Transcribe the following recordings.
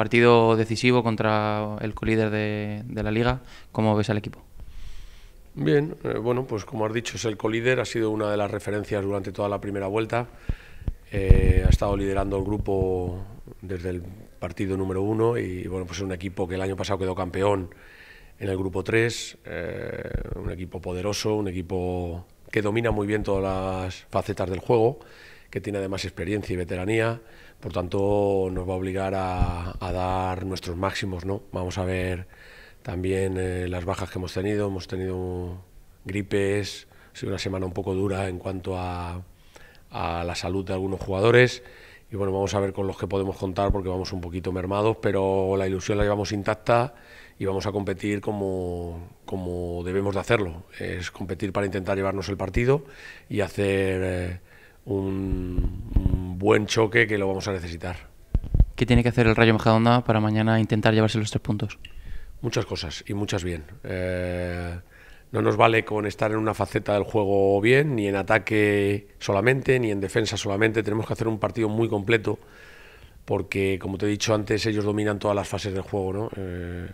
Partido decisivo contra el colíder de, de la liga. ¿Cómo ves al equipo? Bien, eh, bueno, pues como has dicho, es el colíder, ha sido una de las referencias durante toda la primera vuelta. Eh, ha estado liderando el grupo desde el partido número uno y bueno, pues es un equipo que el año pasado quedó campeón en el grupo 3, eh, un equipo poderoso, un equipo que domina muy bien todas las facetas del juego que tiene además experiencia y veteranía, por tanto nos va a obligar a, dar nuestros máximos, ¿no? Vamos a ver también eh, las bajas que hemos tenido, hemos tenido gripes, ha sido una semana un poco dura en cuanto a, la salud de algunos jugadores y bueno, vamos a ver con los que podemos contar porque vamos un poquito mermados, pero la ilusión la llevamos intacta y vamos a competir como, como debemos de hacerlo. Es competir para intentar llevarnos el partido y hacer eh, un, buen choque que lo vamos a necesitar. ¿Qué tiene que hacer el Rayo Majadahonda para mañana intentar llevarse los tres puntos? Muchas cosas y muchas bien. Eh, no nos vale con estar en una faceta del juego bien, ni en ataque solamente, ni en defensa solamente. Tenemos que hacer un partido muy completo porque, como te he dicho antes, ellos dominan todas las fases del juego. ¿no? Eh,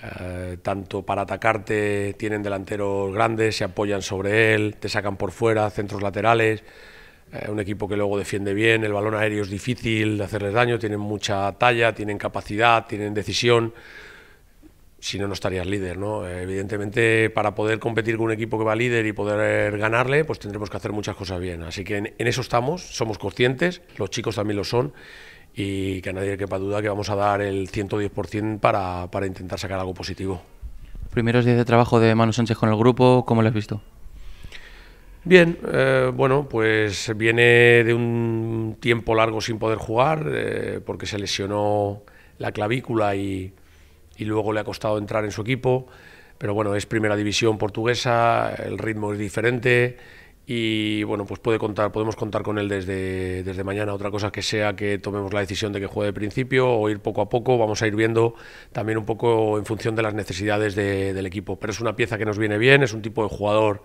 eh, tanto para atacarte tienen delanteros grandes, se apoyan sobre él, te sacan por fuera, centros laterales. Eh, un equipo que luego defiende bien, el balón aéreo es difícil de hacerles daño, tienen mucha talla, tienen capacidad, tienen decisión. Si no, no estarías líder, ¿no? Eh, evidentemente, para poder competir con un equipo que va líder y poder ganarle, pues tendremos que hacer muchas cosas bien. Así que en, eso estamos, somos conscientes, los chicos también lo son y que a nadie quepa duda que vamos a dar el 110% para, para intentar sacar algo positivo. Primeros días de trabajo de Manu Sánchez con el grupo, ¿cómo lo has visto? Bien, eh, bueno, pues viene de un tiempo largo sin poder jugar eh, porque se lesionó la clavícula y, luego le ha costado entrar en su equipo. Pero bueno, es primera división portuguesa, el ritmo es diferente y bueno, pues puede contar, podemos contar con él desde, desde mañana. Otra cosa que sea que tomemos la decisión de que juegue de principio o ir poco a poco. Vamos a ir viendo también un poco en función de las necesidades del equipo. Pero es una pieza que nos viene bien, es un tipo de jugador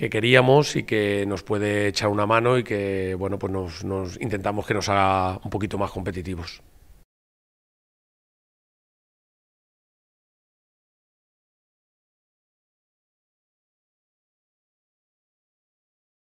que queríamos y que nos puede echar una mano y que bueno pues nos, nos intentamos que nos haga un poquito más competitivos.